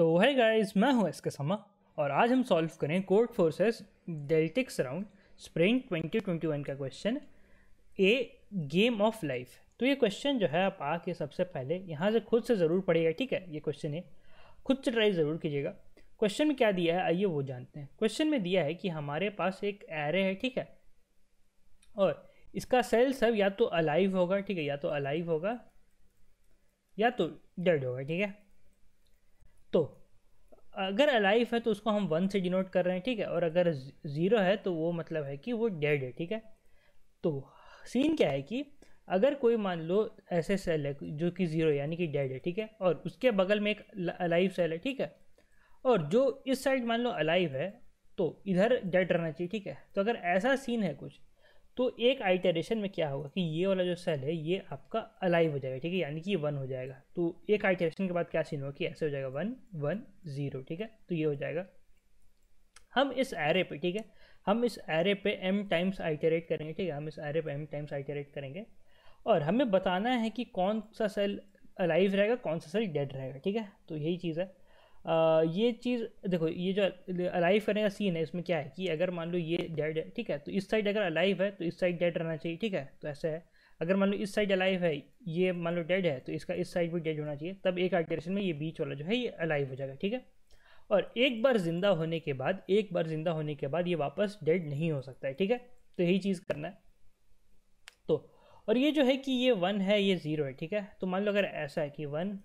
तो है गाइस मैं हूं एस के समा और आज हम सॉल्व करें Codeforces Deltix round spring 2021 का question A game of life तो ये क्वेश्चन जो है आप आके सबसे पहले यहाँ से खुद से ज़रूर पढ़िएगा ठीक है ये क्वेश्चन है खुद से ट्राई ज़रूर कीजिएगा क्वेश्चन में क्या दिया है आइए वो जानते हैं क्वेश्चन में दिया है कि हमारे पास एक एरे है ठीक है और इसका सेल सब या तो अलाइव होगा ठीक है या तो अलाइव होगा या तो डेड होगा ठीक है अगर अलाइव है तो उसको हम वन से डिनोट कर रहे हैं ठीक है और अगर ज़ीरो है तो वो मतलब है कि वो डेड है ठीक है तो सीन क्या है कि अगर कोई मान लो ऐसे सेल है जो कि ज़ीरो यानी कि डेड है ठीक है और उसके बगल में एक अलाइव सेल है ठीक है और जो इस साइड मान लो अलाइव है तो इधर डेड रहना चाहिए ठीक है तो अगर ऐसा सीन है कुछ तो एक आइटरेशन में क्या होगा कि ये वाला जो सेल है ये आपका अलाइव हो जाएगा ठीक है यानी कि वन हो जाएगा तो एक आइटरेशन के बाद क्या सीन होगा कि ऐसे हो जाएगा वन वन ज़ीरो ठीक है तो ये हो जाएगा हम इस एरे पे ठीक है हम इस एरे पे एम टाइम्स आइटरेट करेंगे ठीक है हम इस एरे पे एम टाइम्स आइटरेट करेंगे और हमें बताना है कि कौन सा सेल अलाइव रहेगा कौन सा सेल डेड रहेगा ठीक है तो यही चीज़ है ये चीज़ देखो ये जो अलाइव करने का सीन है इसमें क्या है कि अगर मान लो ये डेड है ठीक है तो इस साइड अगर अलाइव है तो इस साइड डेड रहना चाहिए ठीक है तो ऐसा है अगर मान लो इस साइड अलाइव है ये मान लो डेड है तो इसका इस साइड भी डेड होना चाहिए तब एक अल्टरेशन में ये बीच वाला जो है ये अलाइव हो जाएगा ठीक है और एक बार ज़िंदा होने के बाद एक बार ज़िंदा होने के बाद ये वापस डेड नहीं हो सकता है ठीक है तो यही चीज़ करना है तो और ये जो है कि ये वन है ये ज़ीरो है ठीक है तो मान लो अगर ऐसा है कि वन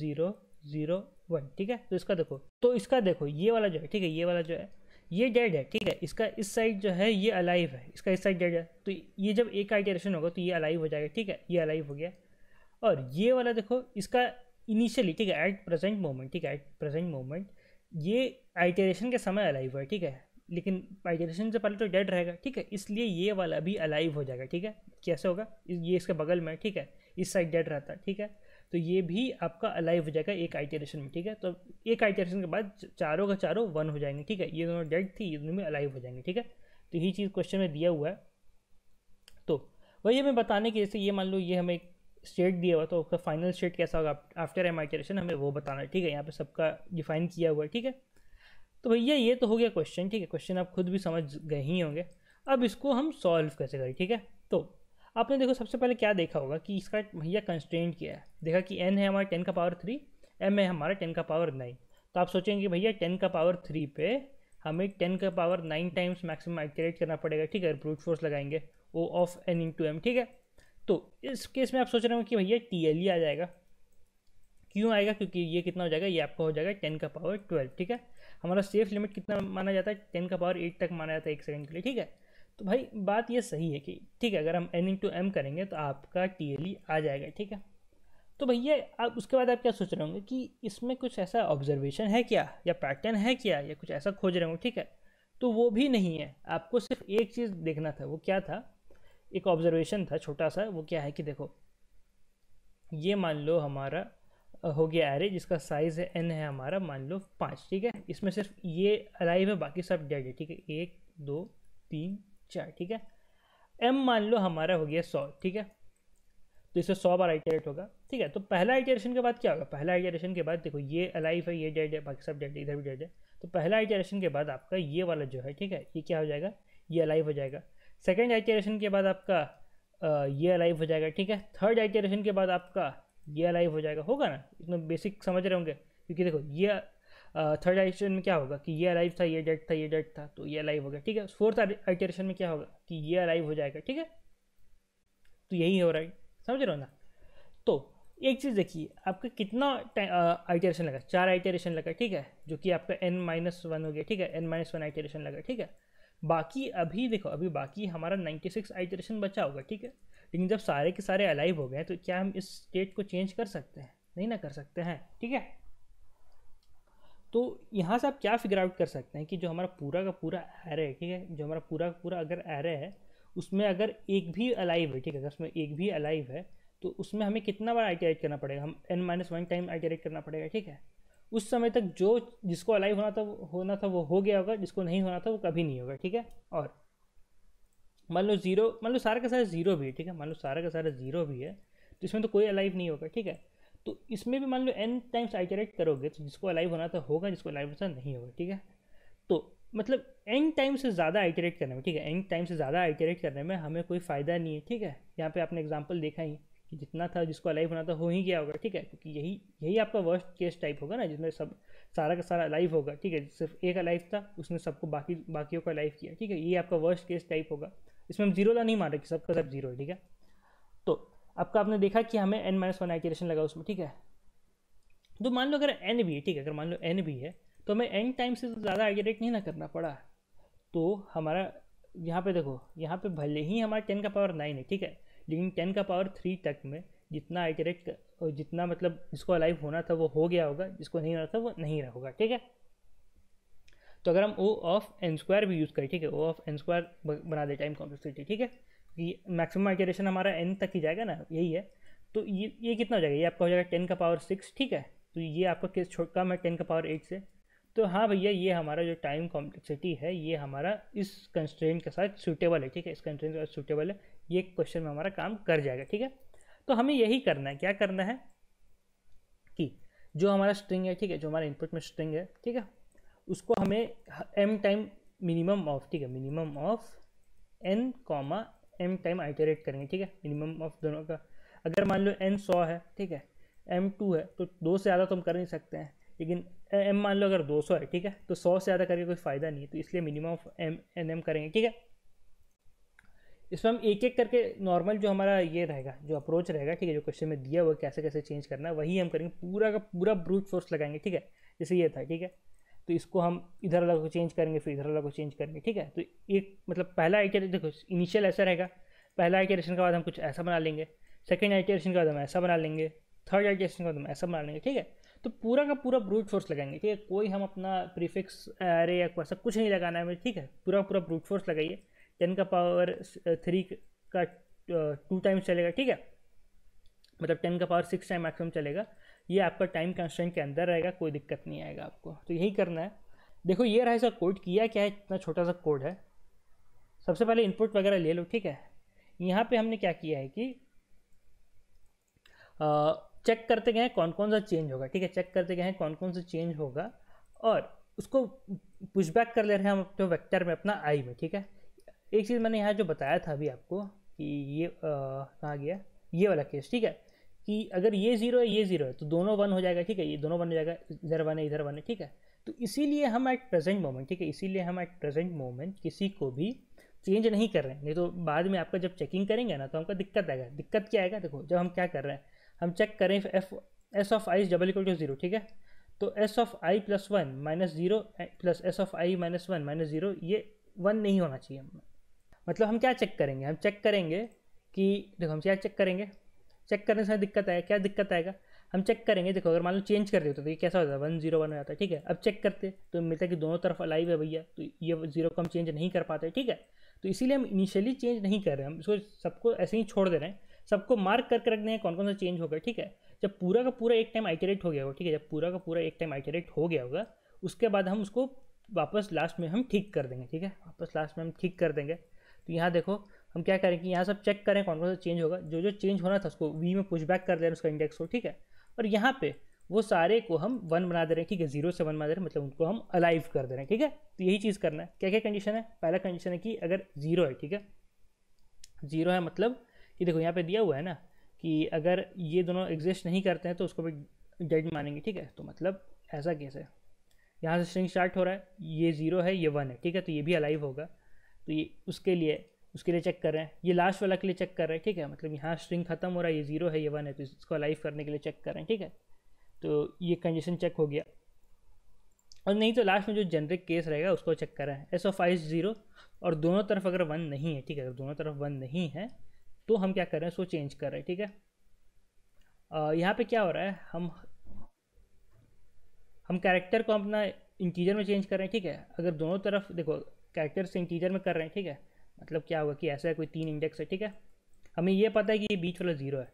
ज़ीरो ज़ीरो वन ठीक है तो इसका देखो तो इसका देखो ये वाला जो है ठीक है ये वाला जो है ये डेड है ठीक है इसका इस साइड जो है ये अलाइव है इसका इस साइड डेड है तो ये जब एक आइटरेशन होगा तो ये अलाइव हो जाएगा ठीक है ये अलाइव हो गया और ये वाला देखो इसका इनिशियली ठीक है एट प्रेजेंट मोमेंट ठीक है एट प्रेजेंट मोमेंट ये आइटरेशन के समय अलाइव है ठीक है लेकिन आइटरेशन से पहले तो डेड रहेगा ठीक है इसलिए ये वाला भी अलाइव हो जाएगा ठीक है कैसे होगा ये इसके बगल में ठीक है इस साइड डेड रहता है ठीक है तो ये भी आपका अलाइव हो जाएगा एक आइटरेशन में ठीक है तो एक आइटरेशन के बाद चारों का चारों वन हो जाएंगे ठीक है ये दोनों डेड थी ये दोनों में अलाइव हो जाएंगे ठीक है तो यही चीज़ क्वेश्चन में दिया हुआ है तो वही हमें बताने की जैसे ये मान लो ये हमें स्टेट दिया हुआ तो उसका फाइनल स्टेट कैसा होगा आफ्टर एम आइटरेशन हमें वो बताना है ठीक है यहाँ पर सबका डिफाइन किया हुआ है ठीक है तो भैया ये तो हो गया क्वेश्चन ठीक है क्वेश्चन आप खुद भी समझ गए ही होंगे अब इसको हम सॉल्व कैसे करें ठीक है तो आपने देखो सबसे पहले क्या देखा होगा कि इसका भैया कंस्टेंट क्या है देखा कि एन है हमारा टेन का पावर थ्री एम है हमारा टेन का पावर नाइन तो आप सोचेंगे भैया टेन का पावर थ्री पे हमें टेन का power nine times maximum accurate करना पड़ेगा ठीक है ब्रूट फोर्स लगाएंगे O of N to M ठीक है तो इस केस में आप सोच रहे हो कि भैया टी एल ई आ जाएगा क्यों आएगा क्योंकि ये कितना हो जाएगा ये आपका हो जाएगा टेन का पावर ट्वेल्व ठीक है हमारा सेफ लिमिट कितना माना जाता है टेन का पावर एट तक माना जाता है एक सेकंड के लिए ठीक है तो भाई बात ये सही है कि ठीक है अगर हम एन इंटू एम करेंगे तो आपका टी एल ई आ जाएगा ठीक है तो भैया आप उसके बाद आप क्या सोच रहे होंगे कि इसमें कुछ ऐसा ऑब्जर्वेशन है क्या या पैटर्न है क्या या कुछ ऐसा खोज रहे होंगे ठीक है तो वो भी नहीं है आपको सिर्फ एक चीज़ देखना था वो क्या था एक ऑब्जर्वेशन था छोटा सा वो क्या है कि देखो ये मान लो हमारा हो गया एरे जिसका साइज़ है एन है हमारा मान लो पाँच ठीक है इसमें सिर्फ ये अलाइव है बाकी सब डेड है ठीक है एक दो तीन चार ठीक है एम मान लो हमारा हो गया सौ ठीक है तो इससे सौ बार आइटरेट होगा ठीक है तो पहला आइटरेशन के बाद क्या होगा पहला आइटरेशन के बाद देखो ये अलाइफ है ये डेड है बाकी सब डेड है इधर भी डेड है तो पहला आइटरेशन के बाद आपका ये वाला जो है ठीक है ये क्या हो जाएगा ये अलाइव हो जाएगा सेकेंड आइटरेशन के बाद आपका ये अलाइव हो जाएगा ठीक है थर्ड आइटरेशन के बाद आपका ये अलाइव हो जाएगा होगा ना इतना बेसिक समझ रहे होंगे क्योंकि देखो ये थर्ड आइटरेशन में क्या होगा कि ये अलाइव था ये डेड था ये डेट था तो ये अलाइव हो गया ठीक है फोर्थ आइटरेशन में क्या होगा कि ये अलाइव हो जाएगा ठीक है तो यही हो रहा है समझ रहे हो ना तो एक चीज़ देखिए आपका कितना आइटरेशन लगा चार आइटरेशन लगा ठीक है जो कि आपका एन माइनस वन हो गया ठीक है एन माइनस वन आइटरेशन लगा ठीक है बाकी अभी देखो अभी बाकी हमारा नाइन्टी सिक्स आइटरेशन बचा होगा ठीक है लेकिन जब सारे के सारे अलाइव हो गए तो क्या हम इस स्टेट को चेंज कर सकते हैं नहीं ना कर सकते हैं ठीक है तो यहाँ से आप क्या फिगर आउट कर सकते हैं कि जो हमारा पूरा का पूरा एरे है ठीक है जो हमारा पूरा का पूरा अगर एरे है उसमें अगर एक भी अलाइव है ठीक है अगर उसमें एक भी अलाइव है तो उसमें हमें कितना बार आइटरेट करना पड़ेगा हम N minus one time iterate करना पड़ेगा ठीक है उस समय तक जो जिसको अलाइव होना था होना था वो हो गया होगा जिसको नहीं होना था वो कभी नहीं होगा ठीक है और मान लो जीरो मान लो सारा का सारा जीरो भी है ठीक है मान लो सारा का सारा जीरो भी है तो इसमें तो कोई अलाइव नहीं होगा ठीक है तो इसमें भी मान लो एन टाइम्स आइटरेट करोगे तो जिसको अलाइव होना था होगा जिसको अलाइव होना नहीं होगा ठीक है तो मतलब एन टाइम से ज़्यादा आइटरेट करने में ठीक है एन टाइम से ज़्यादा आइटरेट करने में हमें कोई फ़ायदा नहीं है ठीक है यहाँ पे आपने एग्जांपल देखा ही कि जितना था जिसको अलाइव होना था हो ही गया होगा ठीक है क्योंकि यही यही आपका वर्स्ट केस टाइप होगा ना जिसमें सब सारा का सारा अलाइव होगा ठीक है सिर्फ एक अलाइव था उसने सबको बाकी बाकियों का अलाइव किया ठीक है ये आपका वर्स्ट केस टाइप होगा इसमें हम जीरो ला नहीं मारे कि सबका सब जीरो है ठीक है तो आपका आपने देखा कि हमें एन माइनस वन आइटरेशन लगा उसमें ठीक है तो मान लो अगर एन भी है ठीक है अगर मान लो एन भी है तो हमें एन टाइम से तो ज़्यादा आइटरेट नहीं ना करना पड़ा तो हमारा यहाँ पे देखो यहाँ पे भले ही हमारा टेन का पावर नाइन है ठीक है लेकिन टेन का पावर थ्री तक में जितना आइटरेट जितना मतलब जिसको अलाइव होना था वो हो गया होगा जिसको नहीं होना था वो नहीं रहा होगा ठीक है तो अगर हम ओ ऑफ एन स्क्वायर भी यूज़ करें ठीक है ओ ऑफ एन स्क्वायर बना दे टाइम कॉम्प्लेक्सिटी ठीक है कि मैक्सिमम माइग्रेशन हमारा एन तक ही जाएगा ना यही है तो ये ये कितना हो जाएगा ये आपका हो जाएगा टेन का पावर सिक्स ठीक है तो ये आपका केस छोट कम है टेन का पावर एट से तो हाँ भैया ये हमारा जो टाइम कॉम्प्लेक्सिटी है ये हमारा इस कंस्ट्रेंट के साथ सूटेबल है ठीक है इस कंस्ट्रेंट के साथ सूटेबल है ये क्वेश्चन में हमारा काम कर जाएगा ठीक है तो हमें यही करना है क्या करना है कि जो हमारा स्ट्रिंग है ठीक है जो हमारा इनपुट में स्ट्रिंग है ठीक है उसको हमें एम टाइम मिनिमम ऑफ ठीक है minimum of N comma M time iterate करेंगे ठीक है मिनिमम ऑफ दोनों का अगर मान लो एन सौ है ठीक है एम टू है तो दो से ज़्यादा तो हम कर नहीं सकते हैं लेकिन एम मान लो अगर दो सौ है ठीक है तो सौ से ज़्यादा करके कोई फ़ायदा नहीं है तो इसलिए minimum of M N M करेंगे ठीक है इसमें हम एक एक करके नॉर्मल जो हमारा ये रहेगा जो अप्रोच रहेगा ठीक है जो क्वेश्चन में दिया हुआ कैसे कैसे चेंज करना है वही हम करेंगे पूरा का पूरा ब्रूट फोर्स लगाएंगे ठीक है जैसे ये था ठीक है तो इसको हम इधर अलग को चेंज करेंगे फिर इधर अलग को चेंज करेंगे ठीक है तो एक मतलब पहला आइटरेशन देखो इनिशियल ऐसा रहेगा पहला आइटरेशन के बाद हम कुछ ऐसा बना लेंगे सेकेंड आइटरेशन के बाद हम ऐसा बना लेंगे थर्ड आइटरेशन के बाद हम ऐसा बना लेंगे ठीक है तो पूरा का पूरा ब्रूट फोर्स लगाएंगे ठीक है कोई हम अपना प्रीफिक्स अरे या सब कुछ नहीं लगाना है ठीक है पूरा पूरा ब्रूट फोर्स लगाइए टेन का पावर थ्री का टू uh, टाइम्स चलेगा ठीक है मतलब टेन का पावर सिक्स टाइम मैक्सिमम चलेगा ये आपका टाइम कंस्टेंट के अंदर रहेगा कोई दिक्कत नहीं आएगा आपको तो यही करना है देखो ये रहा इसका कोड किया क्या है इतना छोटा सा कोड है सबसे पहले इनपुट वगैरह ले लो ठीक है यहाँ पे हमने क्या किया है कि आ, चेक करते गए कौन कौन सा चेंज होगा ठीक है चेक करते गए कौन कौन सा चेंज होगा और उसको पुशबैक कर ले रहे हैं हम अपने वेक्टर में अपना आई में ठीक है एक चीज़ मैंने यहाँ जो बताया था अभी आपको कि ये कहाँ गया ये वाला केस ठीक है कि अगर ये जीरो है ये जीरो है तो दोनों वन हो जाएगा ठीक है ये दोनों वन हो जाएगा इधर वन है इधर वन है ठीक है तो इसीलिए हम एट प्रेजेंट मोमेंट ठीक है इसीलिए हम एट प्रेजेंट मोमेंट किसी को भी चेंज नहीं कर रहे हैं नहीं तो बाद में आपका जब चेकिंग करेंगे ना तो हमको दिक्कत आएगा दिक्कत क्या आएगा देखो जब हम क्या कर रहे हैं हम चेक करें if S of I double equal to zero ठीक है तो S of I plus one minus zero plus S of I minus one minus zero ये वन नहीं होना चाहिए हमें मतलब हम क्या चेक करेंगे हम चेक करेंगे कि देखो हम क्या चेक करेंगे चेक करने से दिक्कत आया क्या दिक्कत आएगा हम चेक करेंगे देखो अगर मान लो चेंज कर देते तो, तो ये कैसा होता है वन जीरो वन हो जाता है ठीक है अब चेक करते तो मिलता है कि दोनों तरफ अलाइव है भैया तो ये जीरो को हम चेंज नहीं कर पाते ठीक है तो इसीलिए हम इनिशियली चेंज नहीं कर रहे हम इसको सबको ऐसे ही छोड़ दे रहे हैं सबको मार्क करके रख देंगे कौन कौन सा चेंज होगा ठीक है जब पूरा का पूरा एक टाइम आइटरेट हो गया होगा ठीक है जब पूरा का पूरा एक टाइम आइटरेट हो गया होगा उसके बाद हम उसको वापस लास्ट में हम ठीक कर देंगे ठीक है वापस लास्ट में हम ठीक कर देंगे तो यहाँ देखो हम क्या करें कि यहाँ सब चेक करें कौन कौन सा चेंज होगा जो जो चेंज होना था उसको वी में पुश बैक कर दे रहे हैं उसका इंडेक्स को ठीक है और यहाँ पे वो सारे को हम वन बना दे रहे हैं ठीक है जीरो से वन बना दे रहे हैं मतलब उनको हम अलाइव कर दे रहे हैं ठीक है तो यही चीज़ करना है क्या क्या कंडीशन है पहला कंडीशन है कि अगर जीरो है ठीक है जीरो है मतलब कि देखो यहाँ पर दिया हुआ है ना कि अगर ये दोनों एग्जिस्ट नहीं करते हैं तो उसको भी डेड मानेंगे ठीक है तो मतलब ऐसा केस है यहाँ से स्ट्रिंग स्टार्ट हो रहा है ये जीरो है ये वन है ठीक है तो ये भी अलाइव होगा तो ये उसके लिए उसके लिए चेक कर रहे हैं ये लास्ट वाला के लिए चेक कर रहे हैं ठीक है मतलब यहाँ स्ट्रिंग खत्म हो रहा है ये जीरो है ये वन है तो इसको लाइव करने के लिए चेक कर रहे हैं ठीक है तो ये कंडीशन चेक हो गया और नहीं तो लास्ट में जो जेनरिक केस रहेगा उसको चेक कर रहे हैं एस ऑफ आई ज़ीरो और दोनों तरफ अगर वन नहीं है ठीक है अगर दोनों तरफ वन नहीं है तो हम क्या कर रहे हैं उसको चेंज कर रहे हैं ठीक है यहाँ पे क्या हो रहा है हम हम कैरेक्टर को अपना इंटीजर में चेंज कर रहे हैं ठीक है अगर दोनों तरफ देखो कैरेक्टर से इंटीजर में कर रहे हैं ठीक है मतलब क्या होगा कि ऐसा कोई तीन इंडेक्स है ठीक है हमें ये पता है कि ये बीच वाला ज़ीरो है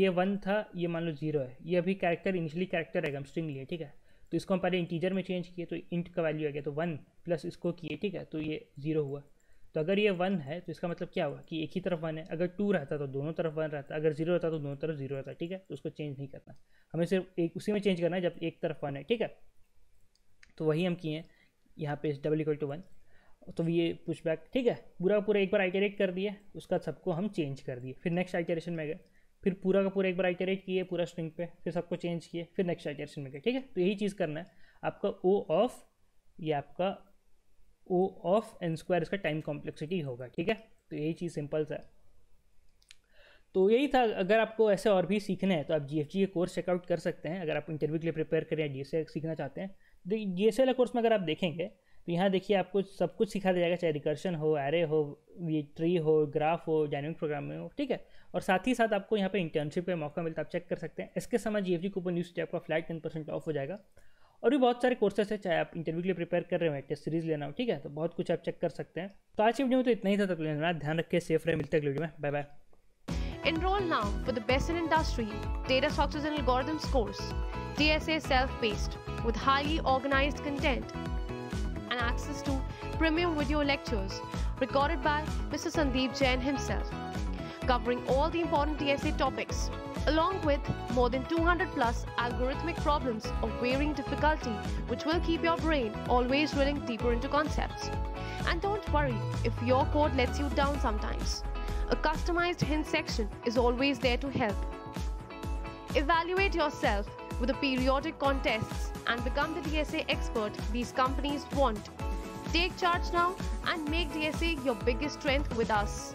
ये वन था ये मान लो ज़ीरो है ये अभी कैरेक्टर इनिशियली कैरेक्टर है स्ट्रिंग लिए ठीक है तो इसको हम पहले इंटीजर में चेंज किए तो इंट का वैल्यू आ गया तो वन प्लस इसको किए ठीक है तो ये ज़ीरो हुआ तो अगर ये वन है तो इसका मतलब क्या हुआ कि एक ही तरफ वन है अगर टू रहता तो दोनों तरफ वन रहता अगर जीरो रहता तो दोनों तरफ जीरो रहता ठीक है तो उसको चेंज नहीं करना हमें सिर्फ एक उसी में चेंज करना है जब एक तरफ वन है ठीक है तो वही हम किए हैं यहाँ पे डबल इक्वल टू वन तो ये पुशबैक ठीक है पूरा पूरा एक बार आइटरेट कर दिए उसका सबको हम चेंज कर दिए फिर नेक्स्ट आइटरेशन में गए फिर पूरा का पूरा एक बार आइटरेट किए पूरा स्ट्रिंग पे फिर सबको चेंज किए फिर नेक्स्ट आइटरेशन में गए ठीक है तो यही चीज़ करना है आपका ओ ऑफ या आपका ओ ऑफ एन स्क्वायर इसका टाइम कॉम्प्लेक्सिटी होगा ठीक है तो यही चीज़ सिंपल सा है तो यही था अगर आपको ऐसे और भी सीखने हैं तो आप जी के कोर्स चेकआउट कर सकते हैं अगर आप इंटरव्यू के लिए प्रिपेयर करें या जी सीखना चाहते हैं तो जी एस कोर्स में अगर आप देखेंगे तो यहाँ देखिए आपको सब कुछ सिखा दिया जाएगा चाहे रिकर्शन हो एरे हो ये ट्री हो ग्राफ हो डायनेमिक प्रोग्रामिंग हो ठीक है और साथ ही साथ आपको यहाँ पे इंटर्नशिप का मौका मिलता है आप चेक कर सकते हैं इसके समय G F G coupon use आपका फ्लैट टेन परसेंट ऑफ हो जाएगा और भी बहुत सारे कोर्सेस है चाहे आप इंटरव्यू के लिए प्रिपेयर कर रहे हो टेस्ट सीरीज लेना हो ठीक है तो बहुत कुछ आप चेक कर सकते हैं तो आज की वीडियो में तो इतना ही था तब लेना ध्यान रखिए सेफ रहे मिलते वीडियो में bye bye Enroll now for the best in industry data structures and algorithms course, TSA self-paced with highly organized content access to premium video lectures recorded by Mr. Sandeep Jain himself, covering all the important DSA topics, along with more than 200 plus algorithmic problems of varying difficulty, which will keep your brain always drilling deeper into concepts. And don't worry if your code lets you down sometimes. A customized hint section is always there to help. Evaluate yourself with the periodic contests and become the DSA expert these companies want. Take charge now and make DSA your biggest strength with us.